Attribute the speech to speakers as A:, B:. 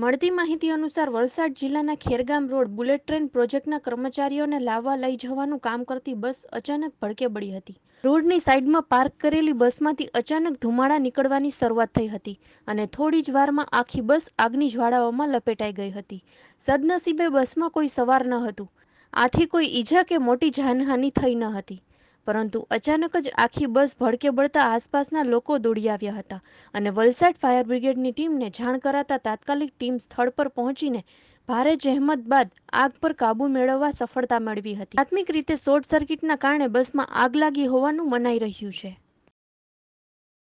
A: મળતી માહિતી અનુસાર વલસાડ જિલ્લાના ખેરગામ રોડ બુલેટ ટ્રેન પ્રોજેક્ટના કર્મચારીઓને લાવવા લઈ જવાનું કામ કરતી બસ અચાનક ભડકે પડી હતી રોડની સાઈડમાં પાર્ક કરેલી બસમાંથી અચાનક ધુમાડા નીકળવાની શરૂઆત થઈ હતી અને થોડી જ વારમાં આખી બસ આગની જ્વાળાઓમાં લપેટાઈ ગઈ હતી સદનસીબે બસમાં કોઈ સવાર ન હતું આથી કોઈ ઈજા કે મોટી જાનહાનિ થઈ ન હતી પરંતુ અચાનક જ આખી બસ ભડકે બળતા આસપાસના લોકો દોડી આવ્યા હતા અને વલસાડ ફાયર બ્રિગેડની ટીમને જાણ કરાતા તાત્કાલિક ટીમ સ્થળ પર પહોંચીને ભારે જહેમત બાદ આગ પર કાબુ મેળવવા સફળતા મેળવી હતી પ્રાથમિક રીતે શોર્ટ સર્કિટના કારણે બસમાં આગ લાગી હોવાનું મનાઈ રહ્યું છે